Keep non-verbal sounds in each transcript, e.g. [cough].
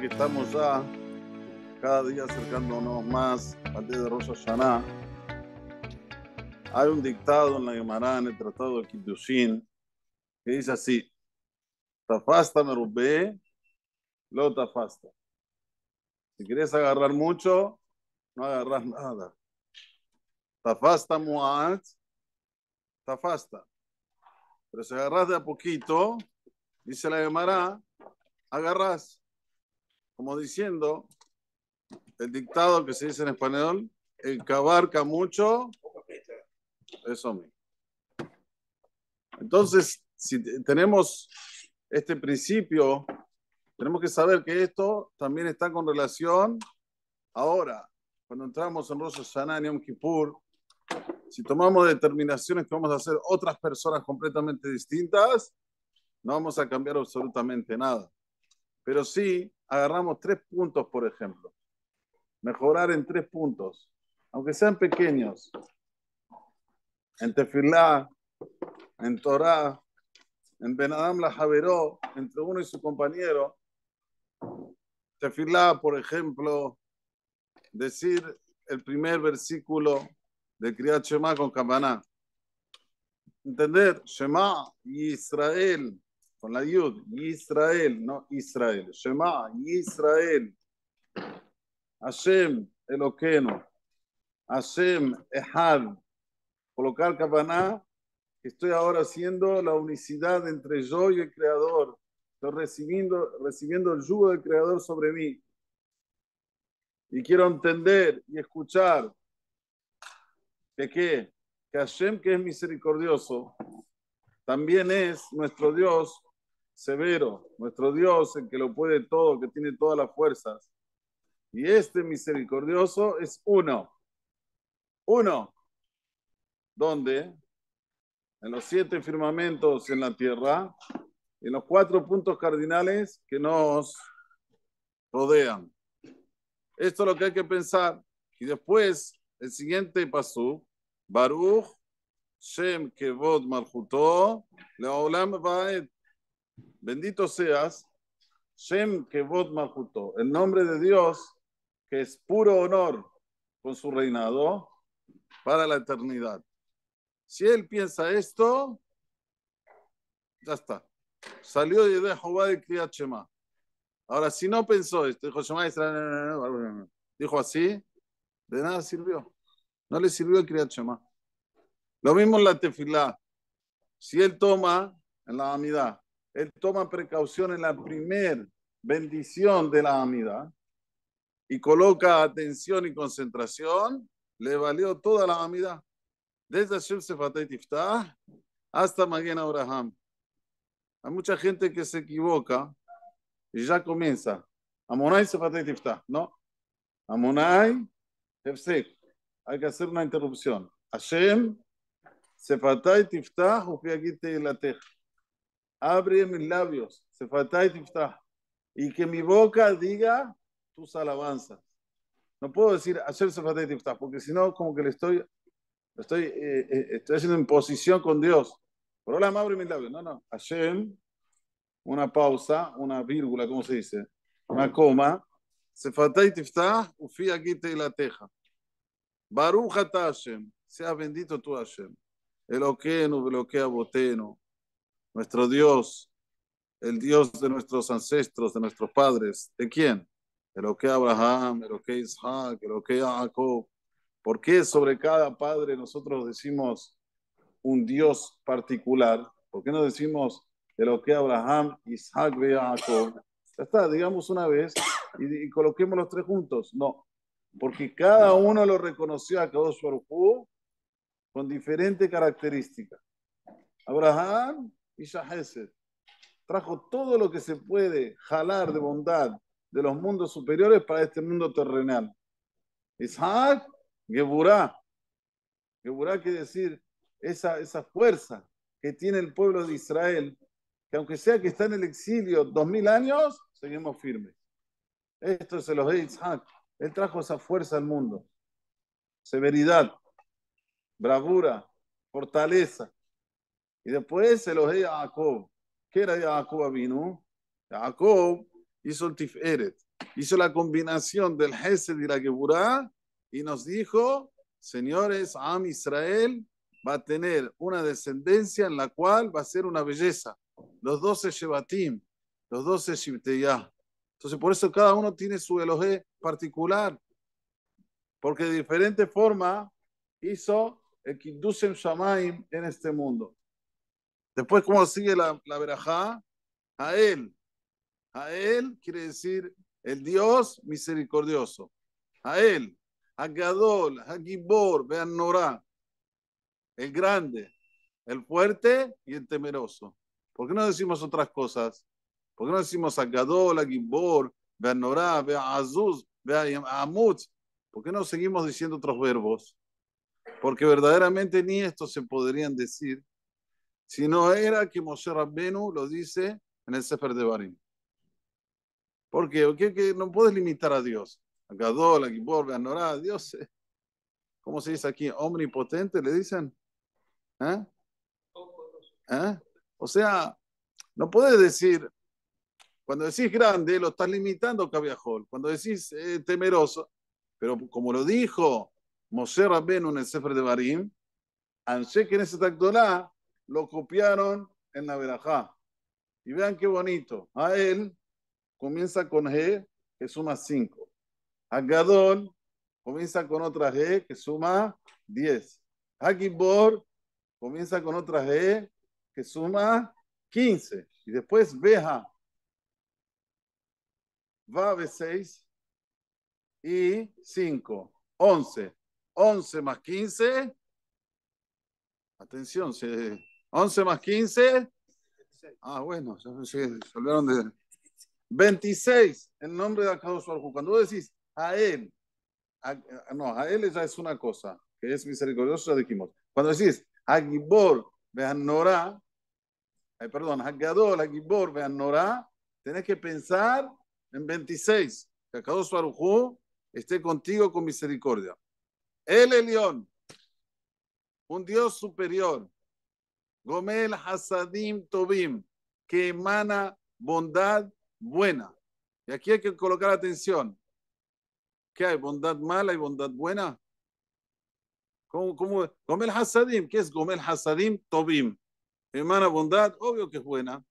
que estamos ya cada día acercándonos más al día de Rosh Hashanah, hay un dictado en la Gemara, en el Tratado de Kiddushin, que dice así, Tafasta merubé, lo tafasta. Si quieres agarrar mucho, no agarras nada. Tafasta muat, tafasta. Pero si agarras de a poquito, dice la Gemara, agarras como diciendo el dictado que se dice en español, el que abarca mucho, eso mismo. Entonces, si tenemos este principio, tenemos que saber que esto también está con relación ahora, cuando entramos en Rosh Hashanah, en Yom Kippur, si tomamos determinaciones que vamos a hacer otras personas completamente distintas, no vamos a cambiar absolutamente nada. Pero sí agarramos tres puntos, por ejemplo. Mejorar en tres puntos, aunque sean pequeños. En Tefilá, en Torah, en Benadam la Javeró, entre uno y su compañero. Tefilá, por ejemplo, decir el primer versículo de Kriyat Shema con Kabaná. Entender, Shema y Israel, con la yud, Israel, no Israel, Shema, Israel, Hashem, Eloqueno, Hashem, Ehad, colocar que estoy ahora haciendo la unicidad entre yo y el Creador, estoy recibiendo, recibiendo el yugo del Creador sobre mí. Y quiero entender y escuchar que qué, que Hashem, que es misericordioso, también es nuestro Dios severo, nuestro Dios, el que lo puede todo, que tiene todas las fuerzas. Y este misericordioso es uno. Uno. Donde en los siete firmamentos en la tierra, en los cuatro puntos cardinales que nos rodean. Esto es lo que hay que pensar. Y después, el siguiente paso, Baruch, Shem Kevod Malchuto, Leolam Vaed. Bendito seas, Shem Kevod el nombre de Dios que es puro honor con su reinado para la eternidad. Si él piensa esto, ya está. Salió de idea Jehová de Ahora, si no pensó esto, dijo dijo así, de nada sirvió. No le sirvió el Lo mismo en la tefilá. Si él toma en la amidad, él toma precaución en la primera bendición de la amida y coloca atención y concentración, le valió toda la amida. Desde Hashem, Sefatei Tiftah hasta Magen Abraham. Hay mucha gente que se equivoca y ya comienza. Amonai Sefatei Tiftah, ¿no? Amonai Hefsek. Hay que hacer una interrupción. Hashem sefatay Tiftah, la Ilatej abre mis labios, y que mi boca diga tus alabanzas. No puedo decir hacer porque si no, como que le estoy, estoy, eh, eh, estoy haciendo en posición con Dios. Por ahora abre mis labios. No, no. Hashem, una pausa, una vírgula, ¿cómo se dice? Una coma. Sefatay tiftah, ufi y la teja. Baruch shem, sea bendito tú Hashem. que el boteno nuestro Dios, el Dios de nuestros ancestros, de nuestros padres. ¿De quién? De lo que Abraham, de lo que Isaac, de lo que Jacob. ¿Por qué sobre cada padre nosotros decimos un Dios particular? ¿Por qué no decimos de lo que Abraham, Isaac y Jacob? Ya está, digamos una vez y, coloquemos los tres juntos. No, porque cada uno lo reconoció a su Baruj con diferente característica. Abraham y Trajo todo lo que se puede jalar de bondad de los mundos superiores para este mundo terrenal. Isaac, Geburah Geburah quiere decir esa, esa fuerza que tiene el pueblo de Israel, que aunque sea que está en el exilio dos mil años, seguimos firmes. Esto se los de Isaac. Él trajo esa fuerza al mundo. Severidad, bravura, fortaleza. Y después Elohei a Jacob. ¿Qué era Jacob vino? Jacob hizo el Tiferet, hizo la combinación del Hesed y la Geburá y nos dijo, señores, Am Israel va a tener una descendencia en la cual va a ser una belleza. Los doce Shebatim, los doce Shibteyah. Entonces, por eso cada uno tiene su elogé particular, porque de diferente forma hizo el Kiddushem Shamaim en este mundo. Después, ¿cómo sigue la, la verajá? A él. A él quiere decir el Dios misericordioso. A él. A Gadol, a Gibor, Norá. El grande, el fuerte y el temeroso. ¿Por qué no decimos otras cosas? ¿Por qué no decimos a Gadol, a Gibor, Norá, Azuz, a Amut? ¿Por qué no seguimos diciendo otros verbos? Porque verdaderamente ni esto se podrían decir si no era que Moshe Rabbenu lo dice en el Sefer de Barim. ¿Por qué? Porque que no puedes limitar a Dios. A Gadol, a Gibor, a Norá, Dios. Eh. ¿Cómo se dice aquí? Omnipotente, le dicen. ¿Ah? ¿Ah? O sea, no puedes decir, cuando decís grande, lo estás limitando, Cabiajol. Cuando decís eh, temeroso, pero como lo dijo Moshe Rabbenu en el Sefer de Barim, en ese lo copiaron en la veraja. Y vean qué bonito. A él comienza con G, que suma 5. Agadón comienza con otra G, que suma 10. A comienza con otra G, que suma 15. Y después Beja va b 6 y 5. 11. 11 más 15. Atención, se 11 más 15. Ah, bueno, se olvidaron de... 26, En nombre de Akadosh Cuando Cuando decís a él, no, a él ya es una cosa, que es misericordioso, ya dijimos. Cuando decís a Gibor vean eh, perdón, a Gadol, a Gibor Behanora, tenés que pensar en 26, que Akadosh esté contigo con misericordia. El Elión, un Dios superior, Gomel Hasadim Tobim, que emana bondad buena. Y aquí hay que colocar atención. ¿Qué hay? ¿Bondad mala y bondad buena? ¿Cómo, cómo? Gomel Hasadim, ¿qué es Gomel Hasadim Tobim? Emana bondad, obvio que es buena,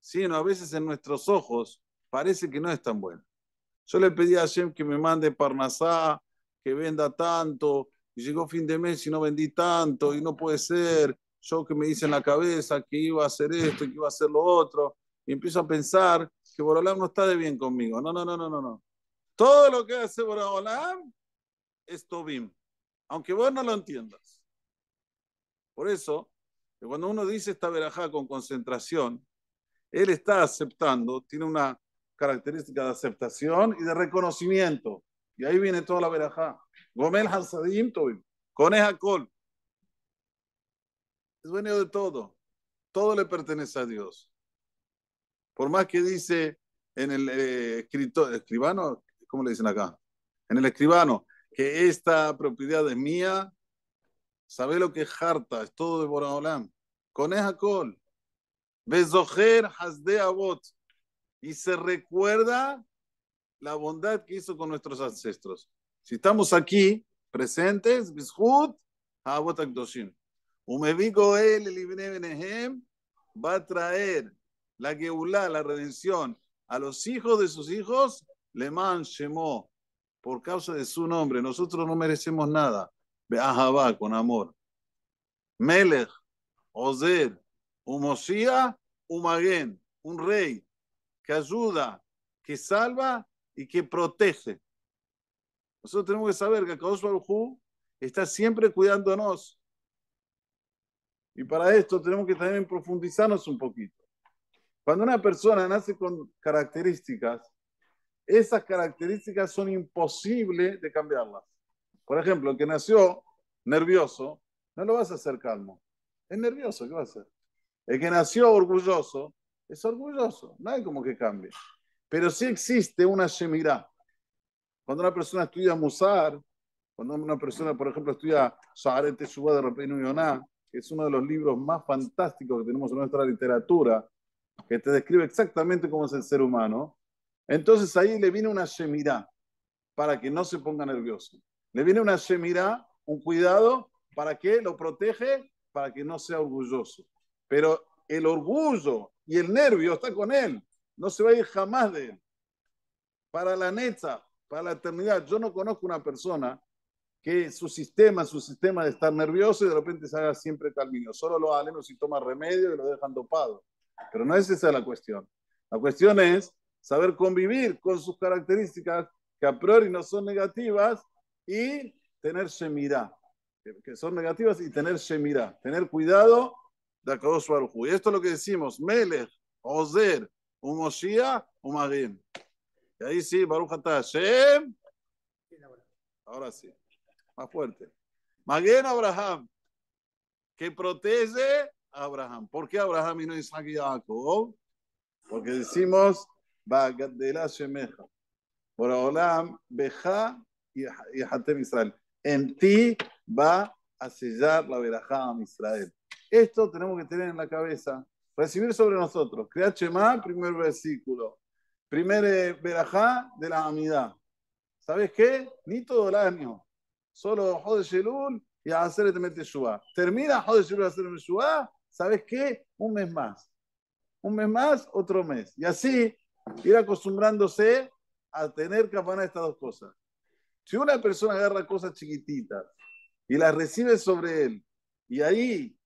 sino a veces en nuestros ojos parece que no es tan buena. Yo le pedí a Hashem que me mande Parnasá, que venda tanto, y llegó fin de mes y no vendí tanto, y no puede ser, yo que me dice en la cabeza que iba a hacer esto, que iba a hacer lo otro, y empiezo a pensar que Borolam no está de bien conmigo. No, no, no, no, no, no. Todo lo que hace Borolam es Tobim, aunque vos no lo entiendas. Por eso, que cuando uno dice esta verajá con concentración, él está aceptando, tiene una característica de aceptación y de reconocimiento. Y ahí viene toda la verajá. Gomel Hasadim Tobim. Coneja Col es dueño de todo. Todo le pertenece a Dios. Por más que dice en el eh, escribano, ¿cómo le dicen acá? En el escribano, que esta propiedad es mía, sabe lo que es harta, es todo de Boraholam. Con Col. Bezoher Hasde Abot. Y se recuerda la bondad que hizo con nuestros ancestros. Si estamos aquí presentes, Bishut Abot Akdoshim el va a traer la Geulá, la redención, a los hijos de sus hijos, le Shemó, por causa de su nombre. Nosotros no merecemos nada. Be'ahabá, con amor. Melech, Ozer, Umosía, Umagen, un rey que ayuda, que salva y que protege. Nosotros tenemos que saber que Kadosh Baruj Hu está siempre cuidándonos y para esto tenemos que también profundizarnos un poquito. Cuando una persona nace con características, esas características son imposibles de cambiarlas. Por ejemplo, el que nació nervioso, no lo vas a hacer calmo. Es nervioso, ¿qué va a hacer? El que nació orgulloso, es orgulloso. No hay como que cambie. Pero sí existe una shemirá. Cuando una persona estudia Musar, cuando una persona, por ejemplo, estudia Shaharet suba de un yoná es uno de los libros más fantásticos que tenemos en nuestra literatura, que te describe exactamente cómo es el ser humano, entonces ahí le viene una shemirá para que no se ponga nervioso. Le viene una shemirá, un cuidado, para que lo protege, para que no sea orgulloso. Pero el orgullo y el nervio está con él, no se va a ir jamás de él. Para la neta, para la eternidad, yo no conozco una persona que su sistema, su sistema de estar nervioso y de repente se haga siempre calminio. Solo lo o si toma remedio y lo dejan dopado. Pero no es esa la cuestión. La cuestión es saber convivir con sus características que a priori no son negativas y tener shemirá, que son negativas y tener shemirá, tener cuidado de Akadosh Baruj Y esto es lo que decimos, Melech, Ozer, Umoshia, umarim. Y ahí sí, Baruch Ahora sí más fuerte. Maguen Abraham, que protege a Abraham. ¿Por qué Abraham y no Isaac y Jacob? Porque decimos, la Shemeja, por Olam, Beja y Hatem Israel. En ti va a sellar la verajá a Israel. Esto tenemos que tener en la cabeza. Recibir sobre nosotros. Crea Shema, primer versículo. Primer verajá eh, de la amidad. ¿Sabes qué? Ni todo el año solo Jode Elul y Aseret este Meteshuvah. Termina hacer el Aseret ¿sabes qué? Un mes más. Un mes más, otro mes. Y así ir acostumbrándose a tener afanar estas dos cosas. Si una persona agarra cosas chiquititas y las recibe sobre él, y ahí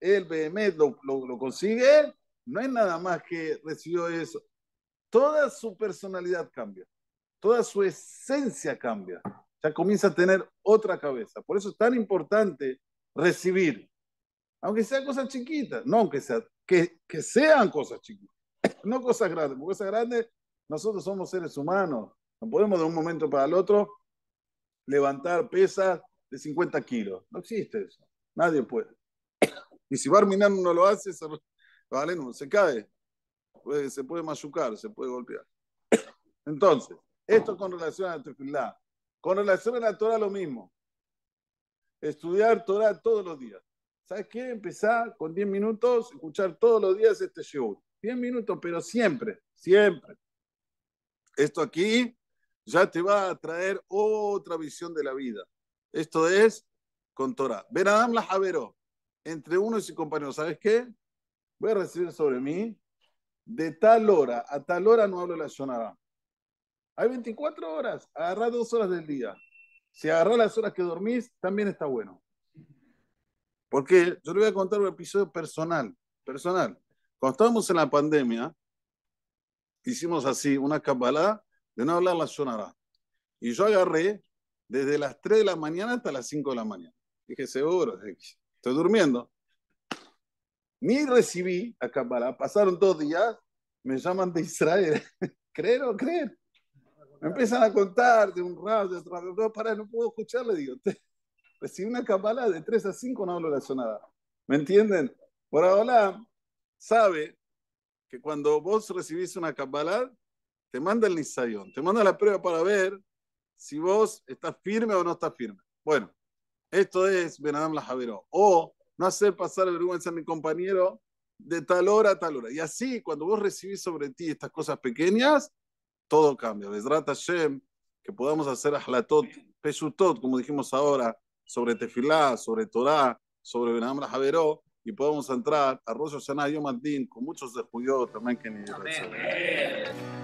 el bm lo, lo consigue, no es nada más que recibió eso. Toda su personalidad cambia, toda su esencia cambia comienza a tener otra cabeza. Por eso es tan importante recibir, aunque sean cosas chiquitas, no aunque sea, que, que sean cosas chiquitas, [coughs] no cosas grandes, porque cosas grandes, nosotros somos seres humanos, no podemos de un momento para el otro levantar pesas de 50 kilos, no existe eso, nadie puede. [coughs] Y si Barminan no lo hace, se, vale, no, se cae, se puede machucar, se puede golpear. [coughs] Entonces, esto con relación a la tefilá. Con relación a la Torah, lo mismo. Estudiar Torah todos los días. ¿Sabes qué? Empezar con 10 minutos, escuchar todos los días este show. 10 minutos, pero siempre, siempre. Esto aquí ya te va a traer otra visión de la vida. Esto es con Torah. a Adam la Javeró, entre uno y su compañero, ¿sabes qué? Voy a recibir sobre mí, de tal hora a tal hora no hablo la Jonadam. Hay 24 horas, agarrá dos horas del día. Si agarrás las horas que dormís, también está bueno. Porque yo le voy a contar un episodio personal, personal. Cuando estábamos en la pandemia, hicimos así una cabalá de no hablar la sonará. Y yo agarré desde las 3 de la mañana hasta las 5 de la mañana. Dije, seguro, estoy durmiendo. Ni recibí a Kabbalah. Pasaron dos días, me llaman de Israel. [laughs] ¿Creer o creer? Me empiezan a contar de un rato, de otro rato, para, no puedo escucharle, Digo, digo. Recibí una cabalada de 3 a 5, no hablo nada. ¿Me entienden? Por ahora sabe que cuando vos recibís una cabalada, te manda el nisayón, te manda la prueba para ver si vos estás firme o no estás firme. Bueno, esto es Benadam la Javero. O no hacer pasar vergüenza a mi compañero de tal hora a tal hora. Y así, cuando vos recibís sobre ti estas cosas pequeñas, todo cambia. Besrat Hashem, que podamos hacer ahlatot, peshutot, como dijimos ahora, sobre tefilá, sobre torá, sobre Benam Javeró, y podamos entrar a Rosh Hashanah Yom con muchos de julio también que ni